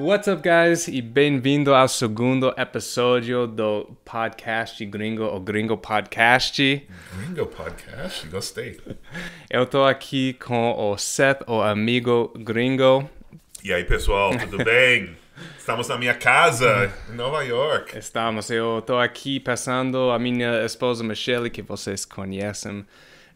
What's up, guys? E bem-vindo ao segundo episódio do podcast gringo, o Gringo Podcast. Gringo Podcast? Gostei. Eu tô aqui com o Seth, o amigo gringo. E aí, pessoal, tudo bem? Estamos na minha casa, em Nova York. Estamos. Eu estou aqui passando a minha esposa Michelle, que vocês conhecem,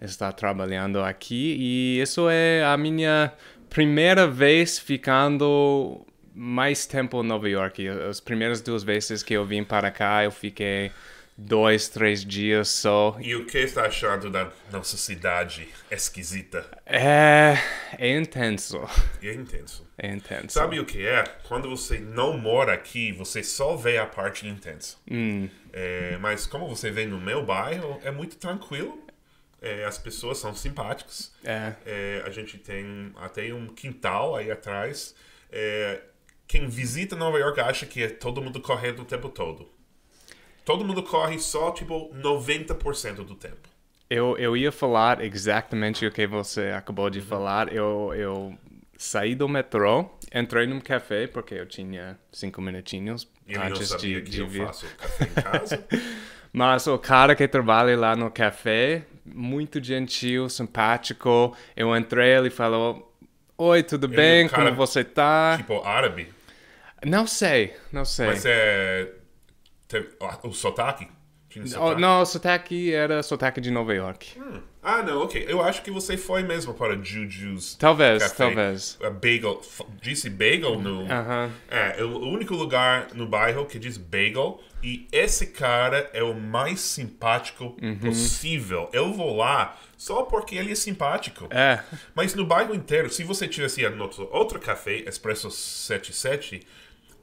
está trabalhando aqui. E isso é a minha primeira vez ficando mais tempo em Nova York. As primeiras duas vezes que eu vim para cá, eu fiquei dois, três dias só. E o que está achando da nossa cidade esquisita? É, é intenso. É intenso. É intenso. Sabe o que é? Quando você não mora aqui, você só vê a parte intensa. Hum. É, mas como você vem no meu bairro, é muito tranquilo. É, as pessoas são simpáticas. É. é. A gente tem até um quintal aí atrás. É, quem visita Nova York acha que é todo mundo correndo o tempo todo. Todo mundo corre só, tipo, 90% do tempo. Eu, eu ia falar exatamente o que você acabou de uhum. falar. Eu, eu saí do metrô, entrei num café, porque eu tinha cinco minutinhos eu antes sabia de, que de eu vir. faço café em casa. Mas o cara que trabalha lá no café, muito gentil, simpático. Eu entrei, ele falou: Oi, tudo Ele bem? É um cara, Como você tá? Tipo árabe? Não sei, não sei. Mas é. Tem, o sotaque? Tinha Não, o sotaque era sotaque de Nova York. Hum. Ah, não, ok. Eu acho que você foi mesmo para Juju's. Talvez, café. talvez. Bagel. Disse bagel no. Uh -huh. É, o único lugar no bairro que diz bagel. E esse cara é o mais simpático uh uhum. -huh. possível. Eu vou lá só porque ele é simpático. É. Mas no bairro inteiro, se você tivesse a outro café, Espresso 77,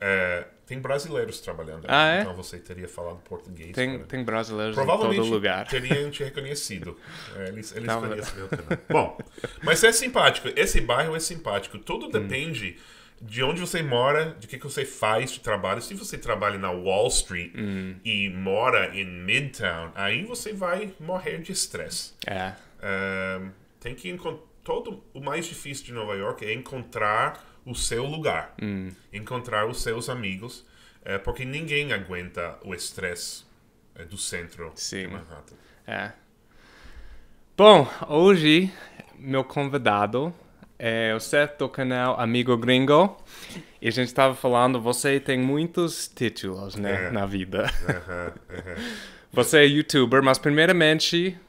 é, tem brasileiros trabalhando. Ah, é? Então você teria falado português. Tem, tem brasileiros Provavelmente em todo lugar. teriam te reconhecido. É, eles eles Não, tá, conheciam. Bom, mas é simpático. Esse bairro é simpático. Tudo hum. depende hum. de onde você mora, de que, que você faz de trabalho. Se você trabalha na Wall Street hum. e mora em Midtown, aí você vai morrer de estresse. É. Um, é, tem que encontrar... Todo o mais difícil de Nova York é encontrar o seu lugar, hum. encontrar os seus amigos, é, porque ninguém aguenta o estresse é, do centro Sim. de Manhattan. É. Bom, hoje meu convidado é o Seth do canal Amigo Gringo. E a gente estava falando, você tem muitos títulos né, é. na vida. Uh -huh, uh -huh. Você é youtuber, mas primeiramente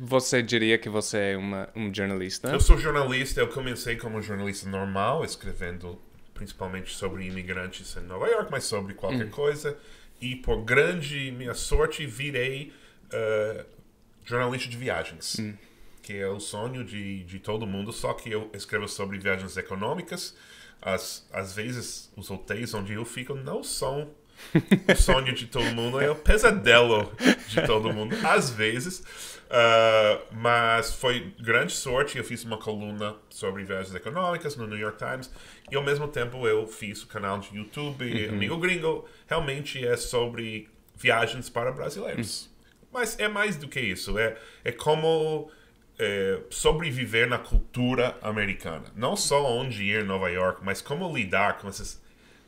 você diria que você é uma, um jornalista? Eu sou jornalista, eu comecei como jornalista normal, escrevendo principalmente sobre imigrantes em Nova York, mas sobre qualquer hum. coisa. E por grande minha sorte, virei uh, jornalista de viagens, hum. que é o sonho de, de todo mundo, só que eu escrevo sobre viagens econômicas. As, às vezes, os hotéis onde eu fico não são o sonho de todo mundo é o pesadelo de todo mundo, às vezes. Uh, mas foi grande sorte. Eu fiz uma coluna sobre viagens econômicas no New York Times. E ao mesmo tempo eu fiz o canal de YouTube uhum. Amigo Gringo. Realmente é sobre viagens para brasileiros. Uhum. Mas é mais do que isso. É, é como é, sobreviver na cultura americana. Não só onde ir em Nova York, mas como lidar com esses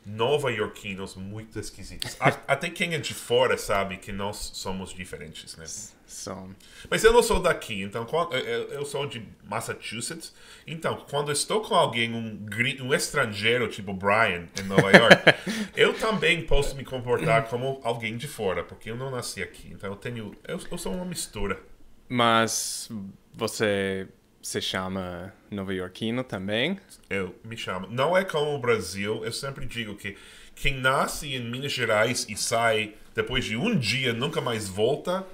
nova iorquinos muito esquisitos. Até quem é de fora sabe que nós somos diferentes, né? São. Mas eu não sou daqui, então eu sou de Massachusetts. Então, quando estou com alguém, um, um estrangeiro, tipo Brian, em Nova York, eu também posso me comportar como alguém de fora, porque eu não nasci aqui. Então eu tenho. Eu, eu sou uma mistura. Mas você se chama Nova yorkino também? Eu me chamo. Não é como o Brasil, eu sempre digo que quem nasce em Minas Gerais e sai depois de um dia nunca mais volta,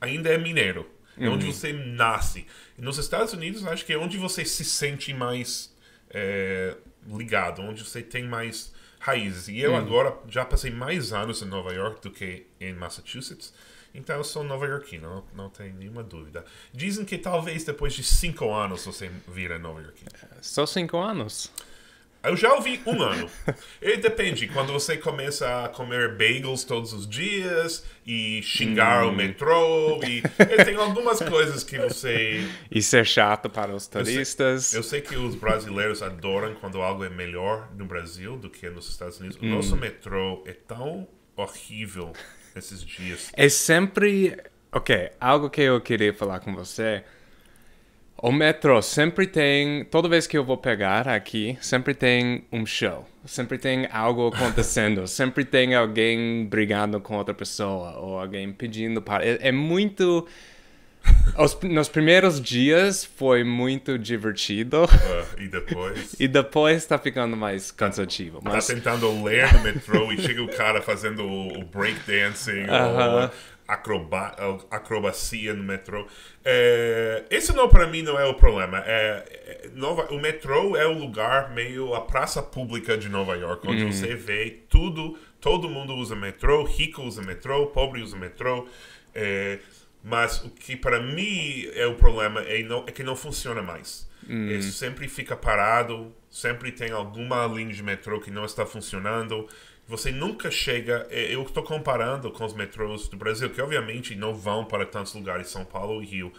ainda é mineiro. É uhum. onde você nasce. nos Estados Unidos, acho que é onde você se sente mais é, ligado, onde você tem mais raízes. E eu hum. agora já passei mais anos em Nova York do que em Massachusetts. Então eu sou nova yorkino não, não tem nenhuma dúvida. Dizem que talvez depois de cinco anos você vira nova yorkino. Só cinco anos? Eu já ouvi um ano. E depende, quando você começa a comer bagels todos os dias e xingar hum. o metrô e, e, tem algumas coisas que você... Isso é chato para os turistas. Eu sei, eu sei, que os brasileiros adoram quando algo é melhor no Brasil do que nos Estados Unidos. Hum. O nosso metrô é tão horrível esses dias. É sempre... Ok, algo que eu queria falar com você o metrô sempre tem, toda vez que eu vou pegar aqui, sempre tem um show, sempre tem algo acontecendo, sempre tem alguém brigando com outra pessoa ou alguém pedindo para. É, é muito. Os, nos primeiros dias foi muito divertido. Uh, e depois? e depois tá ficando mais cansativo. Tá mas... Tá tentando ler no metrô e chega o cara fazendo o breakdancing. Uh -huh. Ou acroba, acrobacia no metrô. É, esse não, para mim, não é o problema. É, é, Nova, o metrô é o lugar meio a praça pública de Nova York, onde uhum. você vê tudo. Todo mundo usa metrô, rico usa metrô, pobre usa metrô. É, mas o que para mim é o problema é, não, é que não funciona mais. Hum. sempre fica parado, sempre tem alguma linha de metrô que não está funcionando você nunca chega. É, eu estou comparando com os metrôs do Brasil, que obviamente não vão para tantos lugares, São Paulo e Rio,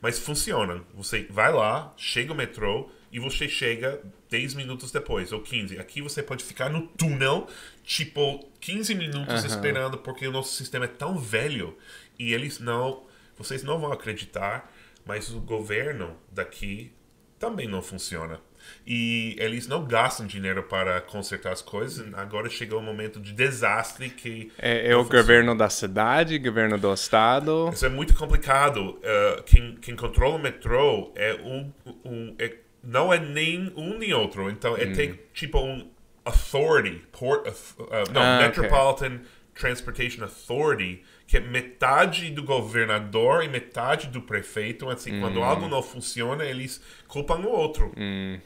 mas funciona. Você vai lá, chega o metrô e você chega 10 minutos depois, ou 15. Aqui você pode ficar no túnel, tipo, 15 minutos uhum. esperando, porque o nosso sistema é tão velho e eles não. Vocês não vão acreditar, mas o governo daqui também não funciona. E eles não gastam dinheiro para consertar as coisas. Agora chegou o um momento de desastre que. É, é o governo da cidade, governo do estado. Isso é muito complicado. Uh, quem, quem controla o metrô é um. um é, não é nem um nem outro. Então é hum. ter, tipo um authority, port, uh, uh não, ah, Metropolitan okay. Transportation Authority, que é metade do governador e metade do prefeito. Assim, hum. quando algo não funciona, eles culpam o outro. Hum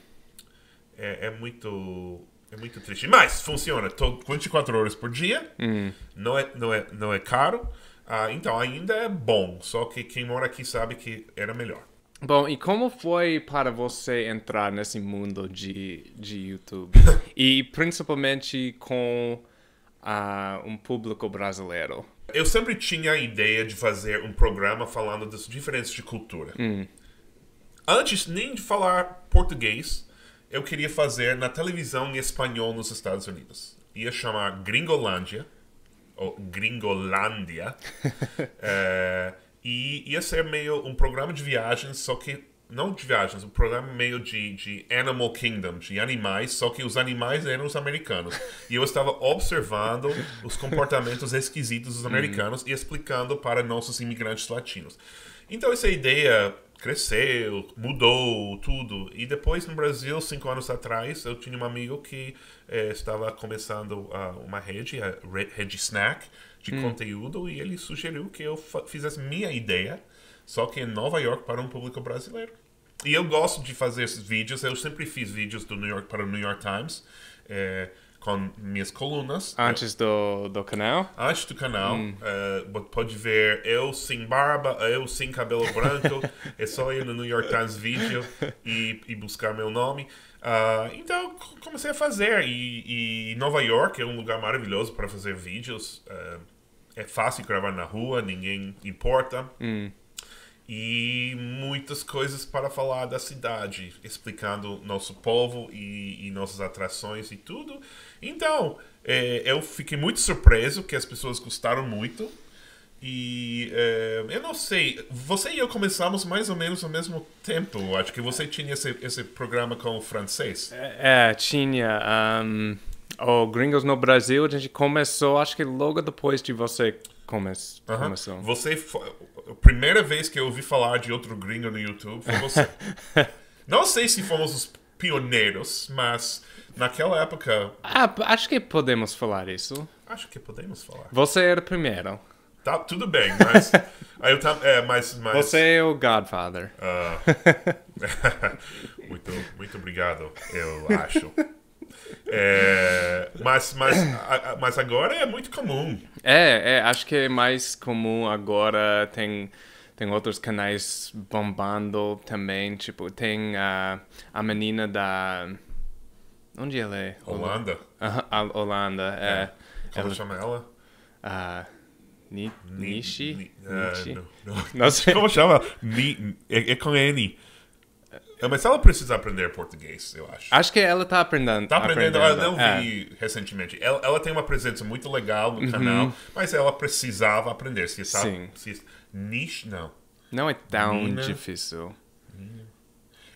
é, é muito é muito triste. Mas funciona todo, 24 horas por dia. Hum. Não, é, não, é, não é caro. Ah, então ainda é bom. Só que quem mora aqui sabe que era melhor. Bom, e como foi para você entrar nesse mundo de, de YouTube? e principalmente com uh, um público brasileiro? Eu sempre tinha a ideia de fazer um programa falando das diferenças de cultura. Hum. Antes nem de falar português, eu queria fazer na televisão em espanhol nos Estados Unidos. Ia chamar Gringolândia, ou Gringolândia, é, eh, e ia ser meio um programa de viagens, só que não de viagens, um programa meio de, de Animal Kingdom, de animais, só que os animais eram os americanos. E eu estava observando os comportamentos esquisitos dos uhum. americanos e explicando para nossos imigrantes latinos. Então, essa ideia cresceu, mudou tudo. E depois no Brasil, cinco anos atrás, eu tinha um amigo que eh, estava começando uh, uma rede, a Rede Snack, de hum. conteúdo, e ele sugeriu que eu fizesse minha ideia, só que em Nova York para um público brasileiro. E eu gosto de fazer esses vídeos, eu sempre fiz vídeos do New York para o New York Times. É, com minhas colunas. Antes do, do canal? Antes do canal. Hum. Uh, pode ver eu sem barba, eu sem cabelo branco. é só ir no New York Times Video e, e buscar meu nome. Uh, então comecei a fazer. E, e, Nova York é um lugar maravilhoso para fazer vídeos. Uh, é fácil gravar na rua, ninguém importa. Hum. E muitas coisas para falar da cidade, explicando nosso povo e, e nossas atrações e tudo. Então, é, eu fiquei muito surpreso que as pessoas gostaram muito. E é, eu não sei, você e eu começamos mais ou menos ao mesmo tempo. Acho que você tinha esse, esse programa com o francês. É, é tinha. Um, o Gringos no Brasil, a gente começou, acho que logo depois de você come uhum. começou. Você a primeira vez que eu ouvi falar de outro gringo no YouTube foi você. não sei se fomos os pioneiros, mas Naquela época. Ah, acho que podemos falar isso. Acho que podemos falar. Você era o primeiro. Tá, tudo bem, mas. aí eu tam, tá, é, mas, mas, Você é o Godfather. Uh, muito, muito obrigado, eu acho. É, mas, mas, mas agora é muito comum. É, é, acho que é mais comum agora. Tem, tem outros canais bombando também. Tipo, tem uh, a menina da. Onde ela é? Holanda. a Holanda é. Como é. ela... chama ela? Ah, ni, ni, Nishi? Ni, uh, Nishi? Ah, não, não. não sei. Como chama? Ni, é, é com N. É, mas ela precisa aprender português, eu acho. Acho que ela tá aprendendo. Está aprendendo, aprendendo, ah, ela não é. vi é. recentemente. Ela, ela, tem uma presença muito legal no uhum. canal, mas ela precisava aprender. Se está, Sim. Se, não. Não é tão Nina. difícil.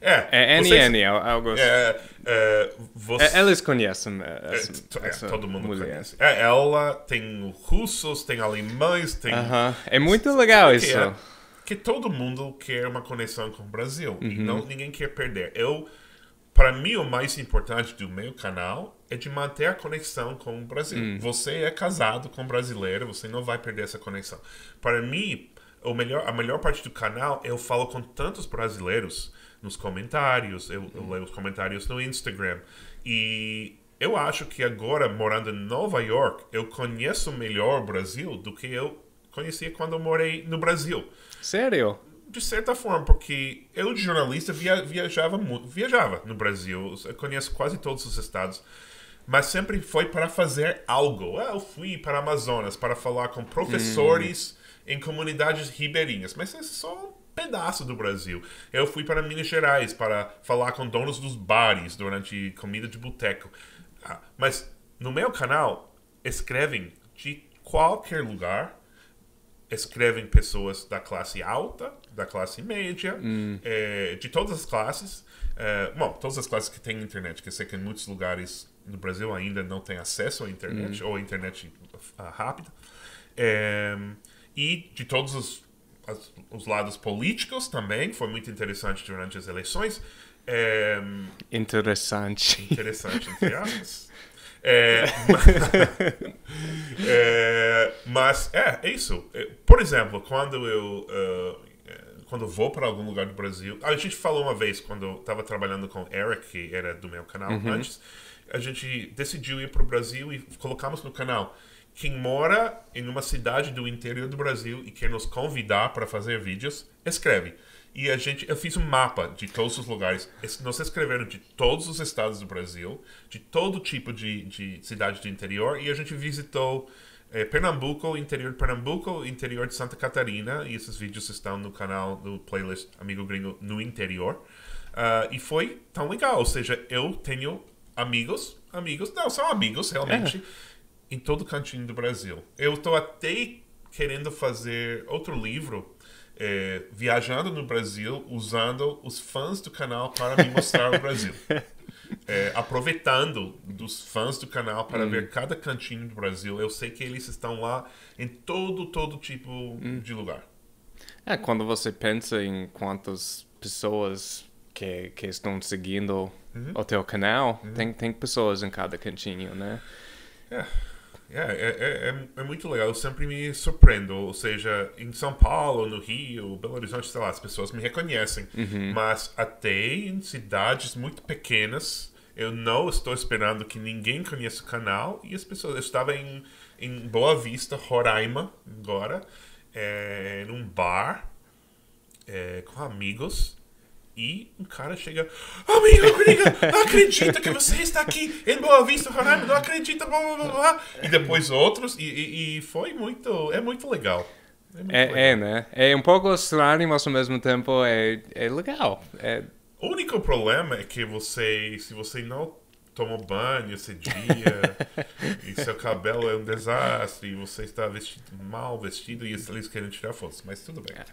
É, é Annie é é Annie, assim. É, é, você... É, Elas conhecem essa, é, essa Todo mundo mulher. conhece. É, ela tem russos, tem alemães, tem... Uh -huh. É muito legal isso. É, que todo mundo quer uma conexão com o Brasil. Uh uhum. -huh. Não, ninguém quer perder. Eu, para mim, o mais importante do meu canal é de manter a conexão com o Brasil. Hum. Você é casado com um brasileiro, você não vai perder essa conexão. Para mim, o melhor, a melhor parte do canal, eu falo com tantos brasileiros nos comentários, eu, eu uhum. leio os comentários no Instagram. E eu acho que agora, morando em Nova York, eu conheço melhor o Brasil do que eu conhecia quando eu morei no Brasil. Sério? de certa forma, porque eu, de jornalista, via, viajava muito, viajava no Brasil, eu conheço quase todos os estados, mas sempre foi para fazer algo. Ah, eu fui para Amazonas para falar com professores hum. em comunidades ribeirinhas, mas é só pedaço do Brasil. Eu fui para Minas Gerais para falar com donos dos bares durante comida de boteco. Ah, mas no meu canal escrevem de qualquer lugar. Escrevem pessoas da classe alta, da classe média, hum. é, de todas as classes. É, bom, todas as classes que têm internet, que eu sei que em muitos lugares no Brasil ainda não tem acesso à internet, hum. ou internet uh, rápida. É, e de todos os as, os lados políticos também, foi muito interessante durante as eleições. É... Interessante. Interessante, entre aspas. É, é, mas é, é isso. É, por exemplo, quando eu uh, quando vou para algum lugar do Brasil, a gente falou uma vez quando eu estava trabalhando com o Eric, que era do meu canal uhum. antes, a gente decidiu ir para o Brasil e colocamos no canal quem mora em uma cidade do interior do Brasil e quer nos convidar para fazer vídeos, escreve. E a gente, eu fiz um mapa de todos os lugares. Nós escreveram de todos os estados do Brasil, de todo tipo de, de cidade do interior, e a gente visitou é, Pernambuco, interior de Pernambuco, interior de Santa Catarina, e esses vídeos estão no canal do playlist Amigo Gringo no interior. Uh, e foi tão legal, ou seja, eu tenho amigos, amigos, não, são amigos realmente. É em todo cantinho do Brasil. Eu estou até querendo fazer outro livro é, viajando no Brasil, usando os fãs do canal para me mostrar o Brasil. É, aproveitando dos fãs do canal para hum. ver cada cantinho do Brasil. Eu sei que eles estão lá em todo, todo tipo hum. de lugar. É, quando você pensa em quantas pessoas que, que estão seguindo uhum. o teu canal, uhum. tem, tem pessoas em cada cantinho, né? É. É, é, é, é, é, muito legal, eu sempre me surpreendo. Ou seja, em São Paulo, no Rio, Belo Horizonte, sei lá, as pessoas me reconhecem. Uhum. Mas até em cidades muito pequenas, eu não estou esperando que ninguém conheça o canal. E as pessoas. Eu estava em, em Boa Vista, Roraima, agora, é, num bar, é, com amigos. E um cara chega, amigo, amiga, não acredito que você está aqui em Boa Vista, Roraima, não acredito, blá, blá, blá, blá. E depois outros, e, e, e foi muito, é muito legal. É, é, é, né? É um pouco estranho, mas ao mesmo tempo é, é legal. É... O único problema é que você, se você não tomou banho esse dia, e seu cabelo é um desastre, e você está vestido, mal vestido, e eles querem tirar fotos, mas tudo bem. É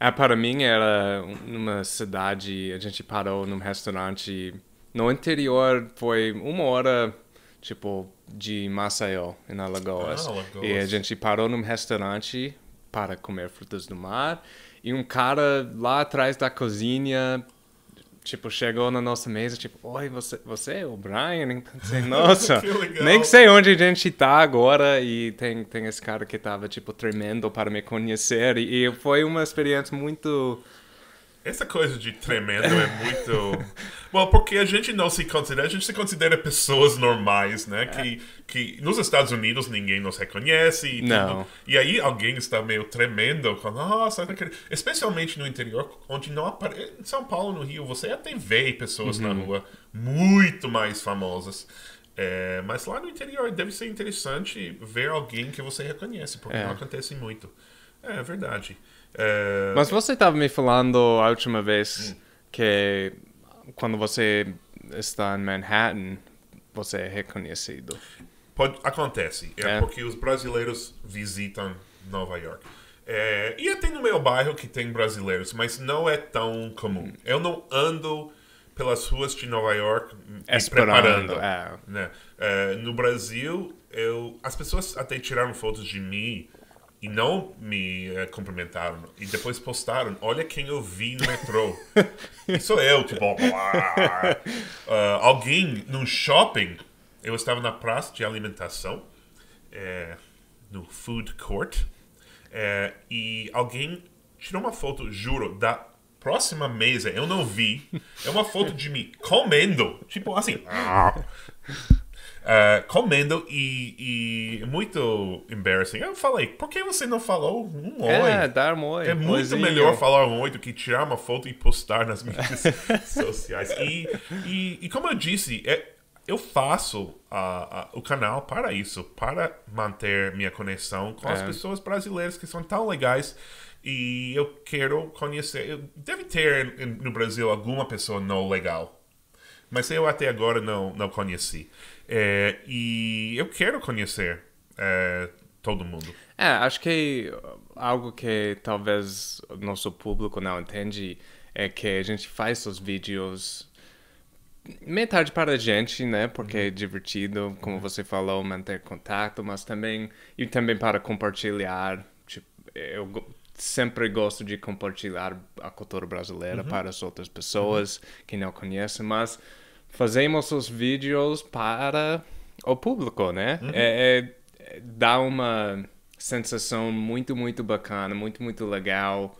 é para mim era numa cidade, a gente parou num restaurante no interior, foi uma hora, tipo, de Maceió, em Alagoas. Ah, Alagoas. E a gente parou num restaurante para comer frutas do mar e um cara lá atrás da cozinha Tipo, chegou na nossa mesa, tipo, oi, você, você é o Brian? Então, assim, Nossa, que nem sei onde a gente tá agora. E tem, tem esse cara que tava, tipo, tremendo para me conhecer. E, e foi uma experiência muito essa coisa de tremendo é muito. Bom, porque a gente não se considera, a gente se considera pessoas normais, né? Que, é. que nos Estados Unidos ninguém nos reconhece. E não. Tudo. E aí alguém está meio tremendo, nossa, especialmente no interior, onde não aparece. Em São Paulo, no Rio, você até vê pessoas uhum. na rua muito mais famosas. É, mas lá no interior deve ser interessante ver alguém que você reconhece, porque é. não acontece muito. É, é verdade. Eh, mas você estava me falando a última vez hum. que quando você está em Manhattan, você é reconhecido. Pode, acontece. É, é, porque os brasileiros visitam Nova York. É, e até no meu bairro que tem brasileiros, mas não é tão comum. Hum. Eu não ando pelas ruas de Nova York hum, me preparando. É. Né? Eh, no Brasil, eu, as pessoas até tiraram fotos de mim e não me uh, cumprimentaram. E depois postaram: Olha quem eu vi no metrô. sou eu, tipo. Uh, alguém num shopping. Eu estava na praça de alimentação, é, no food court, é, e alguém tirou uma foto, juro, da próxima mesa. Eu não vi. É uma foto de mim comendo. Tipo assim. É, comendo e, e, muito embarrassing. Eu falei, por que você não falou um é, oi? É, dar um oi. É muito melhor falar um oi do que tirar uma foto e postar nas mídias sociais. E, e, e, como eu disse, é, eu faço uh, uh, o canal para isso, para manter minha conexão com é. as pessoas brasileiras que são tão legais e eu quero conhecer. Eu, deve ter no Brasil alguma pessoa não legal, mas eu até agora não, não conheci. É, e eu quero conhecer é, todo mundo. É, acho que algo que talvez nosso público não entende é que a gente faz os vídeos metade para a gente, né? Porque é uhum. divertido, como uhum. você falou, manter contato, mas também e também para compartilhar. Tipo, eu sempre gosto de compartilhar a cultura brasileira uhum. para as outras pessoas uhum. que não conhecem, mas fazemos os vídeos para o público, né? Uhum. É, é, dá uma sensação muito, muito bacana, muito, muito legal.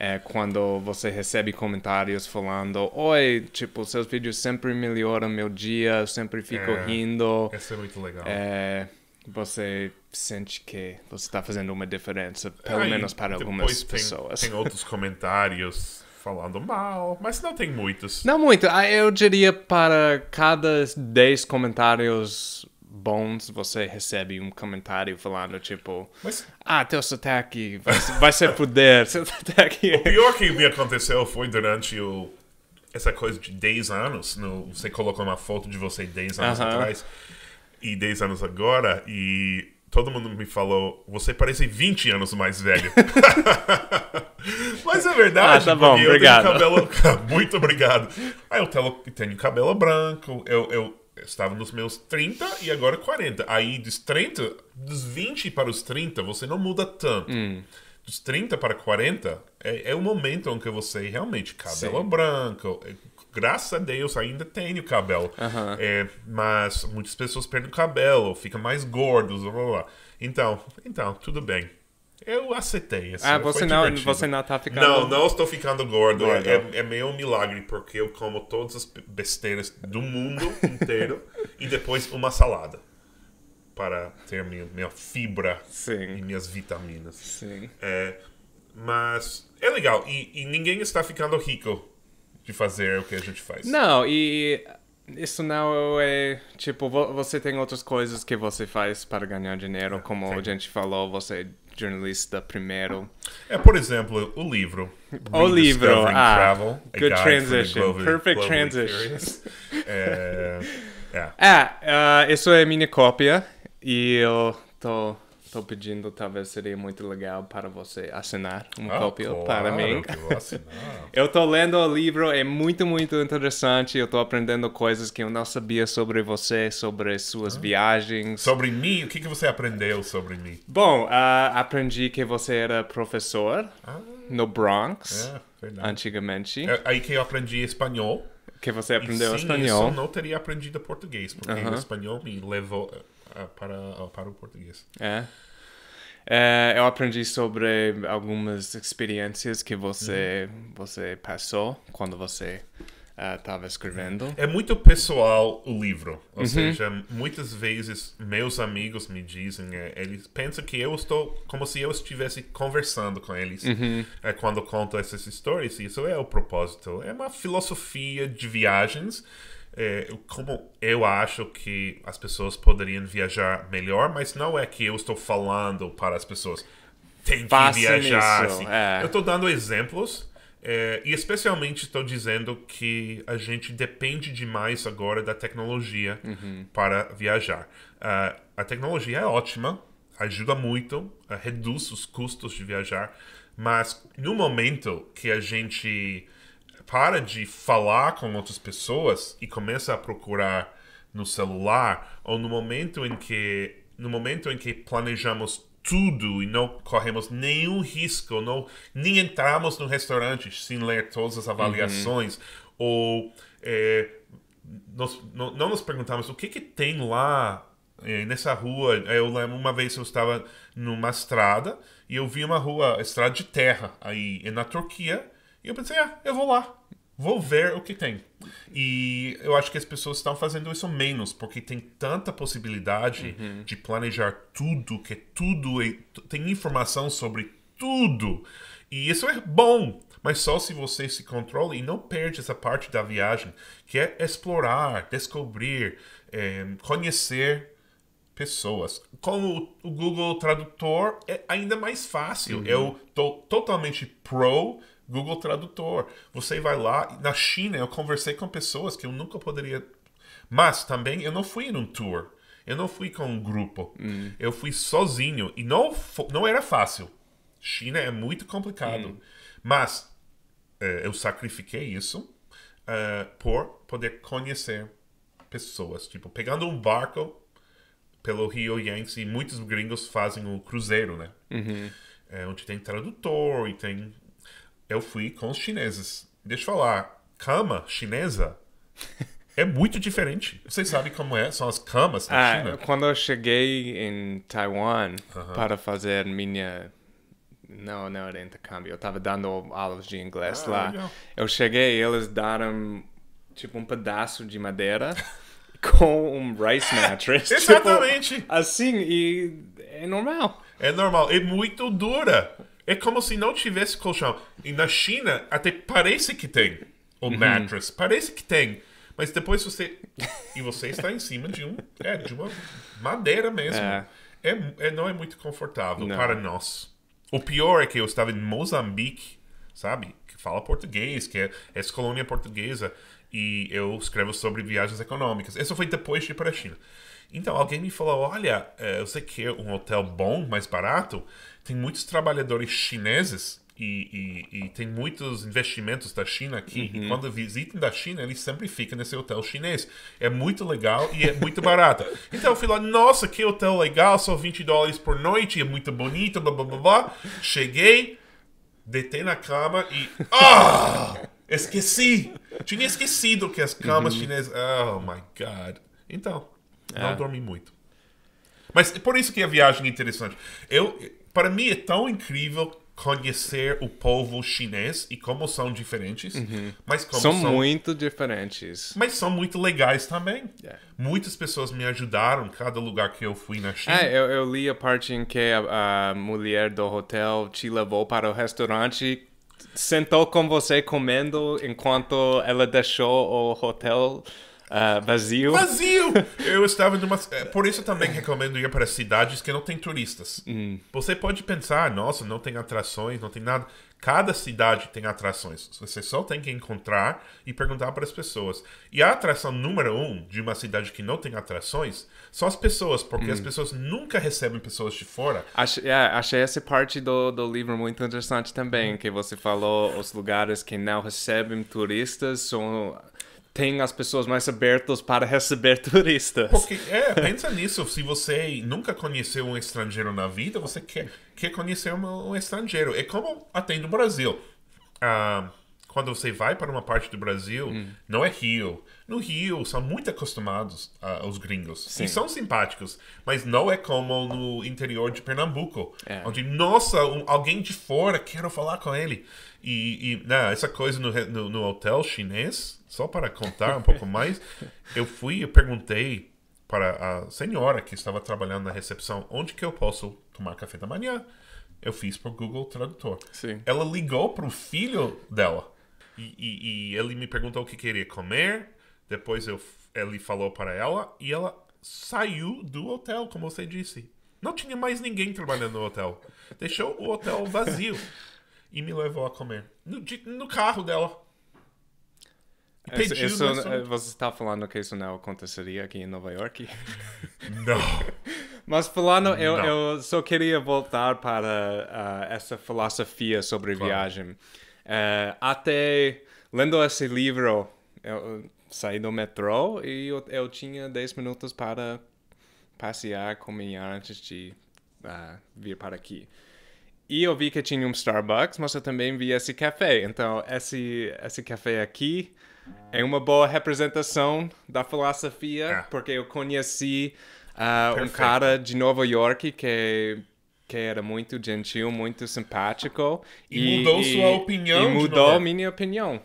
É, quando você recebe comentários falando, oi, tipo, seus vídeos sempre melhoram meu dia, eu sempre fico é, rindo. Isso é muito legal. É, você sente que você está fazendo uma diferença, é, pelo menos para algumas tem, pessoas. Tem outros comentários falando mal, mas não tem muitos. Não muito. Ah, eu diria para cada 10 comentários bons, você recebe um comentário falando, tipo, mas... ah, teu sotaque vai, ser fuder. sotaque. O pior que me aconteceu foi durante o... essa coisa de 10 anos. No... Você colocou uma foto de você 10 anos uh -huh. atrás e 10 anos agora, e todo mundo me falou, você parece 20 anos mais velho. Mas é verdade. Ah, tá bom, obrigado. Cabelo... Muito obrigado. Aí eu tenho cabelo branco, eu, eu estava nos meus 30 e agora 40. Aí dos 30, dos 20 para os 30, você não muda tanto. Hum. Dos 30 para 40 é, é o momento em que você realmente cabelo Sim. branco, graças a Deus, ainda tenho cabelo. Uhum. É, mas muitas pessoas perdem o cabelo, ficam mais gordos, blá, blá, blá. Então, então, tudo bem. Eu aceitei. Assim, ah, você não, você não tá ficando... Não, não estou ficando gordo. É, gordo. É, é, meio um milagre, porque eu como todas as besteiras do mundo inteiro e depois uma salada para ter minha, minha fibra Sim. e minhas vitaminas. Sim. É, mas é legal. E, e ninguém está ficando rico de fazer o que a gente faz. Não, e isso não é tipo você tem outras coisas que você faz para ganhar dinheiro, é, como Sim. a gente falou, você é jornalista primeiro. É, por exemplo, o livro. O livro, ah, travel, good transition, perfect transition. é, é. uh, isso é minha cópia e eu tô Estou pedindo, talvez seria muito legal para você assinar um ah, cópia claro para mim. eu estou lendo o livro, é muito, muito interessante. Eu estou aprendendo coisas que eu não sabia sobre você, sobre suas ah. viagens. Sobre mim? O que, que você aprendeu sobre mim? Bom, uh, aprendi que você era professor ah. no Bronx, é, antigamente. É aí que eu aprendi espanhol. Que você aprendeu e, sim, espanhol. Eu não teria aprendido português, porque uh -huh. o espanhol me levou para, para o português. É. é. eu aprendi sobre algumas experiências que você uhum. você passou quando você estava ah, uh, escrevendo. É muito pessoal o livro, ou uhum. seja, muitas vezes meus amigos me dizem, eh, eles pensam que eu estou como se eu estivesse conversando com eles uhum. é, quando conto essas histórias. Isso é o propósito, é uma filosofia de viagens é, como eu acho que as pessoas poderiam viajar melhor, mas não é que eu estou falando para as pessoas tem que viajar. Assim. É. Eu estou dando exemplos é, e especialmente estou dizendo que a gente depende demais agora da tecnologia uhum. para viajar. Uh, a tecnologia é ótima, ajuda muito, uh, reduz os custos de viajar, mas no momento que a gente para de falar com outras pessoas e começa a procurar no celular ou no momento em que no momento em que planejamos tudo e não corremos nenhum risco, não nem entramos no restaurante sem ler todas as avaliações uhum. ou é, eh, nós, não, não, nos perguntamos o que que tem lá é, nessa rua. Eu lembro uma vez eu estava numa estrada e eu vi uma rua, estrada de terra aí na Turquia e eu pensei, ah, eu vou lá vou ver o que tem. E eu acho que as pessoas estão fazendo isso menos, porque tem tanta possibilidade uhum. de planejar tudo, que é tudo tem informação sobre tudo. E isso é bom, mas só se você se controla e não perde essa parte da viagem, que é explorar, descobrir, é, conhecer pessoas. Com o, o Google Tradutor é ainda mais fácil. Uhum. Eu estou totalmente pro Google Tradutor. Você vai lá. Na China, eu conversei com pessoas que eu nunca poderia. Mas também eu não fui num tour. Eu não fui com um grupo. Hum. Eu fui sozinho. E não, não era fácil. China é muito complicado. Hum. Mas eh, eu sacrifiquei isso eh, por poder conhecer pessoas. Tipo, pegando um barco pelo Rio Yangtze, muitos gringos fazem o um cruzeiro, né? Uhum. É, onde tem tradutor e tem eu fui com os chineses. Deixa eu falar, cama chinesa é muito diferente. Vocês sabem como é? São as camas na ah, China. Quando eu cheguei em Taiwan uh -huh. para fazer minha não, não era intercâmbio. Eu estava dando aulas de inglês ah, lá. Legal. Eu cheguei e eles deram, tipo, um pedaço de madeira com um rice mattress. Tipo, Exatamente. Tipo, assim, e é normal. É normal. É muito dura. É como se não tivesse colchão. E na China, até parece que tem o uhum. mattress. Uhum. Parece que tem. Mas depois você. E você está em cima de um. É, de uma madeira mesmo. É. é, é não é muito confortável não. para nós. O pior é que eu estava em Moçambique, sabe? Que fala português, que é, é ex-colônia portuguesa. E eu escrevo sobre viagens econômicas. Isso foi depois de ir para a China. Então alguém me falou: olha, eh, você quer um hotel bom, mais barato? tem muitos trabalhadores chineses e, e, e, tem muitos investimentos da China aqui. Uhum. E quando visitam da China, eles sempre ficam nesse hotel chinês. É muito legal e é muito barato. então eu fui lá, nossa, que hotel legal, só 20 dólares por noite, é muito bonito, blá blá blá blá. Cheguei, deitei na cama e. Ah! Oh, esqueci! Tinha esquecido que as camas uhum. chinesas. Oh my god. Então, não é. dormi muito. Mas é por isso que a viagem é interessante. Eu, para mim é tão incrível conhecer o povo chinês e como são diferentes, uhum. mas como são, são, muito diferentes. Mas são muito legais também. Yeah. É. Muitas pessoas me ajudaram em cada lugar que eu fui na China. É, eu, eu, li a parte em que a, a mulher do hotel te levou para o restaurante sentou com você comendo enquanto ela deixou o hotel Uh, vazio. Vazio! Eu estava numa. É, por isso também recomendo ir para cidades que não tem turistas. Hum. Você pode pensar, nossa, não tem atrações, não tem nada. Cada cidade tem atrações. Você só tem que encontrar e perguntar para as pessoas. E a atração número um de uma cidade que não tem atrações são as pessoas, porque hum. as pessoas nunca recebem pessoas de fora. é, achei essa parte do, do livro muito interessante também, hum. que você falou os lugares que não recebem turistas são tem as pessoas mais abertas para receber turistas. Porque, é, pensa nisso. Se você nunca conheceu um estrangeiro na vida, você quer, quer conhecer um, um estrangeiro. É como atendo o Brasil. Ah, uh quando você vai para uma parte do Brasil, hum. não é Rio. No Rio, são muito acostumados uh, os gringos. Sim. E são simpáticos, mas não é como no interior de Pernambuco, é. onde, nossa, um, alguém de fora, quero falar com ele. E, e não, né, essa coisa no, no, no hotel chinês, só para contar um pouco mais, eu fui e perguntei para a senhora que estava trabalhando na recepção onde que eu posso tomar café da manhã. Eu fiz por Google Tradutor. Sim. Ela ligou para o filho dela e, e, ele me perguntou o que queria comer. Depois eu, ele falou para ela e ela saiu do hotel, como você disse. Não tinha mais ninguém trabalhando no hotel. Deixou o hotel vazio e me levou a comer no, no carro dela. Isso, é isso, você está falando que isso não aconteceria aqui em Nova York? Não. Mas falando, eu, eu, só queria voltar para uh, essa filosofia sobre claro. viagem. Uh, até lendo esse livro, eu saí do metrô e eu, eu tinha 10 minutos para passear, caminhar antes de uh, vir para aqui. E eu vi que tinha um Starbucks, mas eu também vi esse café. Então, esse, esse café aqui é uma boa representação da filosofia, é. porque eu conheci uh, um cara de Nova York que que era muito gentil, muito simpático. E, e mudou e, sua opinião. E mudou minha opinião.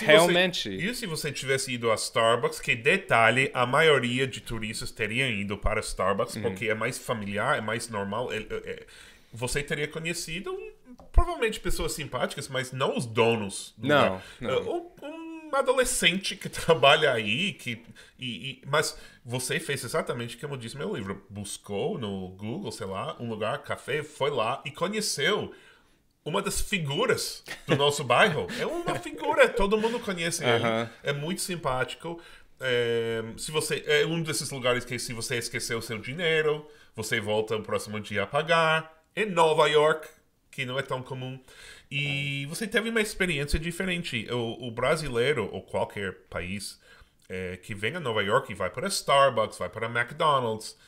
Realmente. Você, e se você tivesse ido a Starbucks, que detalhe, a maioria de turistas teria ido para Starbucks, uhum. porque é mais familiar, é mais normal. É, é, é você teria conhecido hum, provavelmente pessoas simpáticas, mas não os donos. Não. não. É, um, um adolescente que trabalha aí, que, e, e, mas você fez exatamente como no meu livro. Buscou no Google, sei lá, um lugar, café, foi lá e conheceu uma das figuras do nosso bairro. É uma figura, todo mundo conhece ele. Uh -huh. É muito simpático. É, se você é um desses lugares que se você esqueceu seu dinheiro, você volta no próximo dia a pagar. Em Nova York, que não é tão comum. E você teve uma experiência diferente. O, o brasileiro, ou qualquer país é, que vem a Nova York e vai para Starbucks, vai para McDonald's,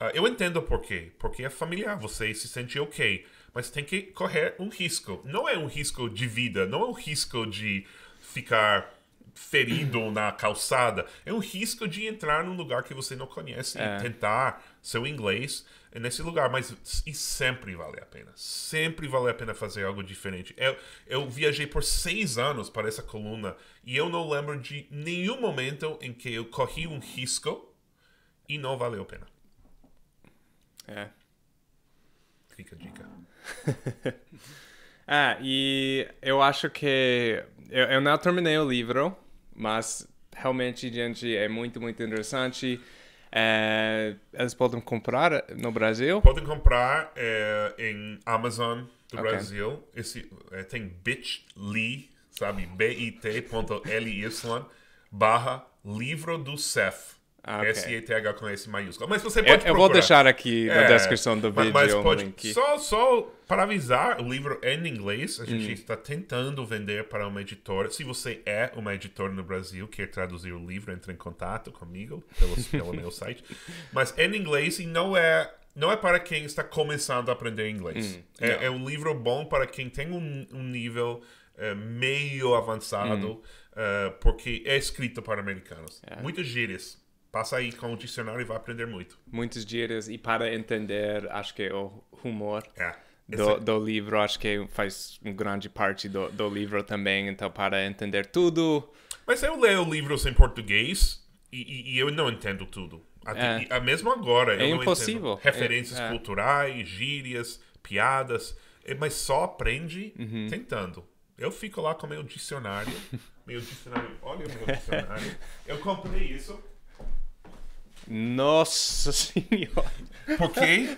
uh, eu entendo por quê. Porque é familiar, você se sente ok. Mas tem que correr um risco. Não é um risco de vida, não é um risco de ficar ferido na calçada. É um risco de entrar num lugar que você não conhece é. e tentar seu inglês é nesse lugar. Mas e sempre vale a pena. Sempre vale a pena fazer algo diferente. Eu, eu viajei por seis anos para essa coluna e eu não lembro de nenhum momento em que eu corri um risco e não valeu a pena. É. Fica a dica. ah, e eu acho que. Eu, eu não terminei o livro, mas realmente, gente, é muito, muito interessante. É, eles podem comprar no Brasil? Podem comprar é, em Amazon do okay. Brasil. Esse, é, tem bit.ly, sabe? bit.ly barra livro do CEF. Ah, okay. S-E-T-H com S maiúsculo. Mas você pode eu, procurar. Eu vou deixar aqui é, na descrição do vídeo mas pode, link. Só, só para avisar, o livro é em inglês. A gente hum. está tentando vender para uma editora. Se você é uma editora no Brasil, quer traduzir o livro, entre em contato comigo pelo, pelo meu site. Mas é em inglês e não é... Não é para quem está começando a aprender inglês. Hum. É, é, um livro bom para quem tem um, um nível é, meio avançado, hum. uh, porque é escrito para americanos. muitos é. Muitas gírias passa aí com o dicionário e vai aprender muito. Muitos dias e para entender, acho que é o humor é, do, é- do, livro, acho que faz grande parte do, do, livro também. Então, para entender tudo. Mas eu leio livros em português e, e, e eu não entendo tudo. Até, é. Mesmo agora. É impossível. Referências é, é, culturais, gírias, piadas. Mas só aprende uhum. tentando. Eu fico lá com meu dicionário. meu dicionário. Olha o meu dicionário. Eu comprei isso. Nossa senhora. Porque,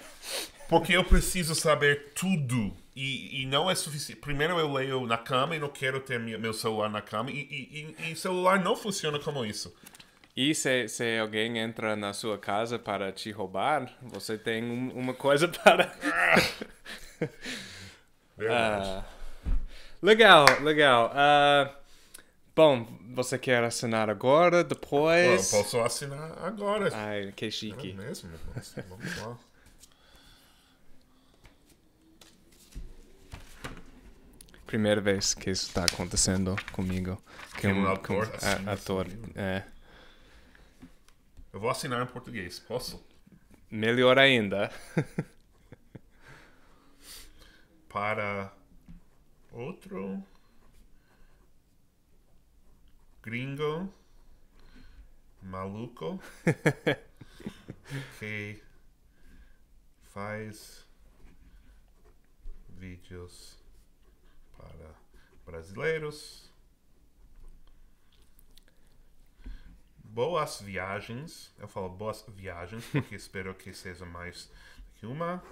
porque eu preciso saber tudo. E, e não é suficiente. Primeiro eu leio na cama e não quero ter meu celular na cama. E, e, e celular não funciona como isso. E se, se alguém entra na sua casa para te roubar, você tem um, uma coisa para. Verdade. uh, legal, legal. Uh, Bom, você quer assinar agora, depois? Eu posso assinar agora. Ai, que chique. É mesmo? vamos lá. Primeira vez que isso está acontecendo comigo. Que um, um ator. Assim, ator é. Eu vou assinar em português, posso? Melhor ainda. Para outro gringo maluco que faz vídeos para brasileiros. Boas viagens. Eu falo boas viagens porque espero que seja mais que uma.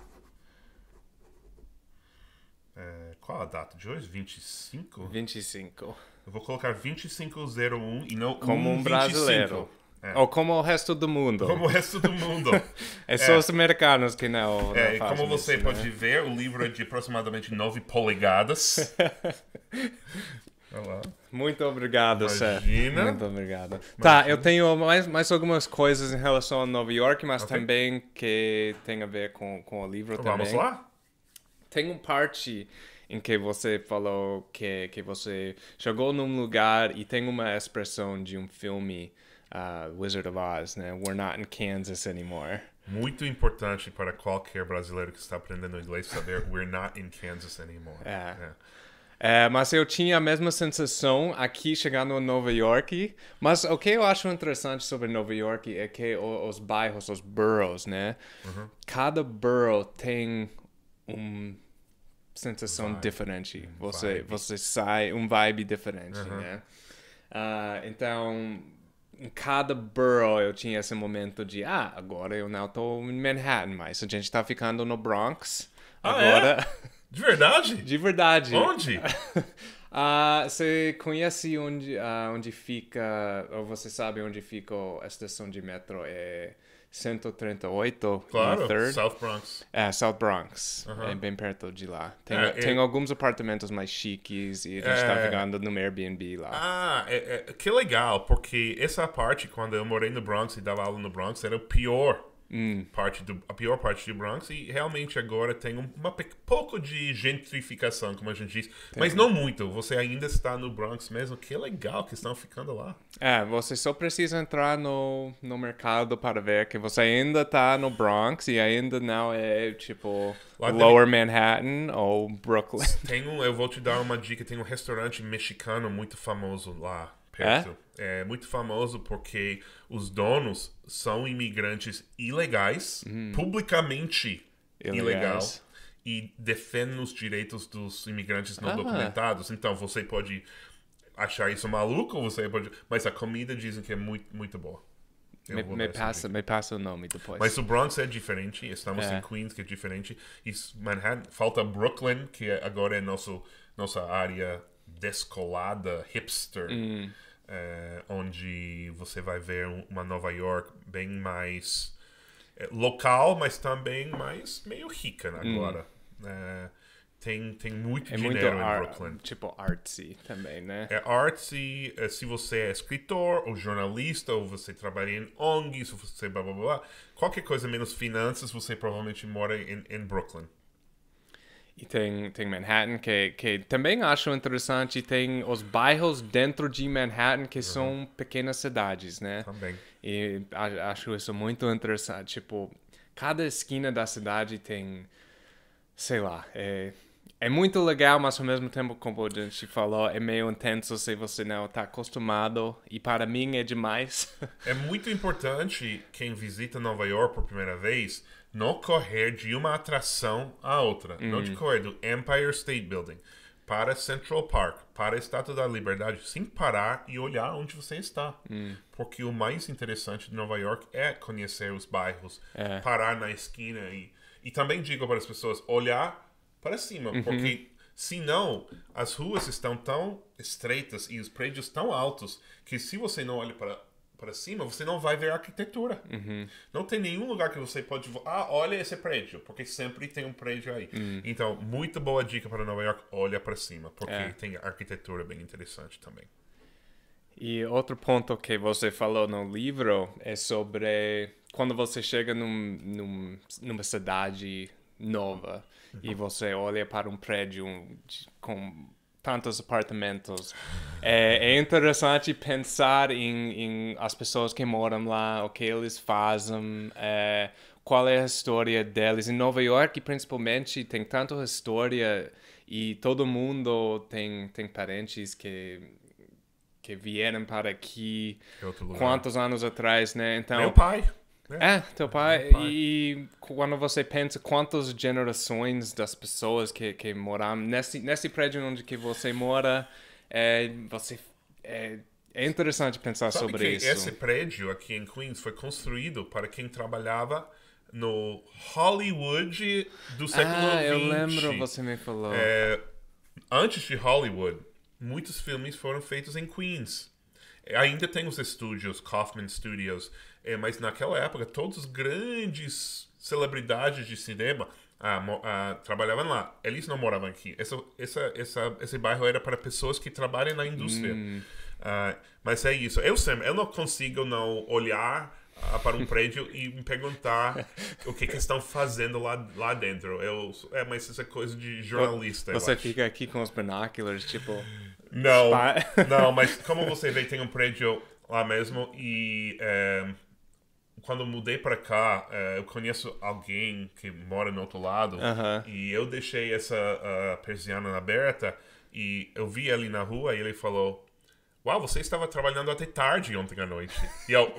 É, qual a data de hoje? 25? 25. Eu vou colocar 2501 e não Como um, um brasileiro. É. Ou como o resto do mundo. Como o resto do mundo. é só é. os americanos que não. É, como você isso, né? pode né? ver, o livro é de aproximadamente 9 polegadas. Olá. Muito obrigado, Imagina. Seth. Muito obrigado. Tá, Imagina. Tá, eu tenho mais, mais algumas coisas em relação a Nova York, mas okay. também que tem a ver com, com o livro Vamos também. Vamos lá? tem um parte em que você falou que, que você chegou num lugar e tem uma expressão de um filme uh, Wizard of Oz, né? We're not in Kansas anymore. Muito importante para qualquer brasileiro que está aprendendo inglês saber we're not in Kansas anymore. É. é. É, mas eu tinha a mesma sensação aqui chegando a Nova York. Mas o que eu acho interessante sobre Nova York é que os, os bairros, os boroughs, né? Uhum. Cada borough tem um sensação vibe. diferente. Você, você sai um vibe diferente, né? Uh, então, em cada borough eu tinha esse momento de, ah, agora eu não estou em Manhattan mas A gente está ficando no Bronx. Ah, é? agora. É? De verdade? De verdade. Onde? Uh, você conhece onde, uh, onde fica, ou você sabe onde fica a estação de metro É. 138 claro, third. South Bronx. É, South Bronx. É bem perto de lá. Tem, é, tem é... alguns apartamentos mais chiques e a gente tá é... tá ficando no Airbnb lá. Ah, é, é, que legal, porque essa parte, quando eu morei no Bronx e dava aula no Bronx, era o pior hum. parte do, a pior parte de Bronx, e realmente agora tem um, uma, pouco de gentrificação, como a gente diz, mas não muito. Você ainda está no Bronx mesmo, que legal que estão ficando lá. É, você só precisa entrar no, no mercado para ver que você ainda está no Bronx e ainda não é tipo lá Lower tem... Manhattan ou Brooklyn. Tem um, eu vou te dar uma dica, tem um restaurante mexicano muito famoso lá é? perto. É? é muito famoso porque os donos são imigrantes ilegais, hum. publicamente ilegais. ilegal, e defendem os direitos dos imigrantes não documentados. Então você pode achar isso maluco, você pode. Mas a comida dizem que é muito, muito boa. me, me passa, me passa o nome depois. Mas o Bronx é diferente, estamos é. em Queens, que é diferente, e Manhattan, falta Brooklyn, que agora é nosso, nossa área descolada, hipster. Hum é, onde você vai ver uma Nova York bem mais é, local, mas também mais meio rica hum. agora. Hum. É, tem, tem muito é dinheiro muito em Brooklyn. Tipo artsy também, né? É artsy, é, se você é escritor ou jornalista, ou você trabalha em ONG, se você blá blá blá, qualquer coisa menos finanças, você provavelmente mora em, em Brooklyn. E tem, tem Manhattan, que, que também acho interessante. E tem os bairros dentro de Manhattan, que uhum. são pequenas cidades, né? Também. E a, acho isso muito interessante. Tipo, cada esquina da cidade tem, sei lá, é, é muito legal, mas ao mesmo tempo, como a gente falou, é meio intenso se você não está acostumado. E para mim é demais. é muito importante quem visita Nova York por primeira vez no correr de uma atração a outra, uhum. correr do Empire State Building para Central Park, para a Estátua da Liberdade, sem parar e olhar onde você está. Uhum. Porque o mais interessante de Nova York é conhecer os bairros, é. parar na esquina e, e também digo para as pessoas olhar para cima, uhum. porque senão as ruas estão tão estreitas e os prédios tão altos que se você não olha para para cima, você não vai ver arquitetura. Uhum. Não tem nenhum lugar que você pode. Ah, olha esse prédio, porque sempre tem um prédio aí. Uhum. Então, muito boa dica para Nova York: olha para cima, porque é. tem arquitetura bem interessante também. E outro ponto que você falou no livro é sobre quando você chega num, num, numa cidade nova uhum. e você olha para um prédio com tantos apartamentos. É, é interessante pensar em, em, as pessoas que moram lá, o que eles fazem, é, qual é a história deles. Em Nova York, principalmente, tem tanta história e todo mundo tem, tem parentes que que vieram para aqui quantos anos atrás, né? Então, meu pai é. é, teu pai, pai. E quando você pensa quantas gerações das pessoas que, que moram nesse, nesse prédio onde que você mora, é, você, é, é interessante pensar Sabe sobre isso. Esse prédio aqui em Queens foi construído para quem trabalhava no Hollywood do século XX. Ah, 20. eu lembro, você me falou. É, antes de Hollywood, muitos filmes foram feitos em Queens. Ainda tem os estúdios, Kaufman Studios, é, mas naquela época, todos os grandes celebridades de cinema ah, ah, trabalhavam lá. Eles não moravam aqui. Essa, essa, essa, esse bairro era para pessoas que trabalham na indústria. Hum. Ah, mas é isso. Eu sempre, eu não consigo não olhar para um prédio e me perguntar o que, que estão fazendo lá, lá dentro. Eu, é, mas isso é coisa de jornalista. Você fica aqui com os binoculars, tipo. Não, não, mas como você vê, tem um prédio lá mesmo e. É, quando eu mudei para cá, uh, eu conheço alguém que mora no outro lado uh -huh. e eu deixei essa uh, persiana aberta e eu vi ele na rua e ele falou: Uau, você estava trabalhando até tarde ontem à noite. E eu,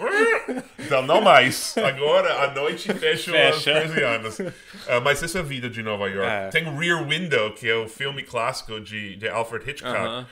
então não mais. Agora à noite fecho Fecha. as persianas. Eh, mas essa é a vida de Nova York. É. Tem Rear Window, que é o filme clássico de, de Alfred Hitchcock. -huh.